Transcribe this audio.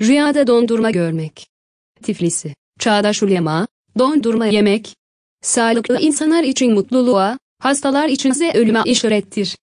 Rüyada dondurma görmek. Tiflisi. Çağdaş ulema, dondurma yemek. Sağlıklı insanlar için mutluluğa, hastalar içinse ölüme işarettir.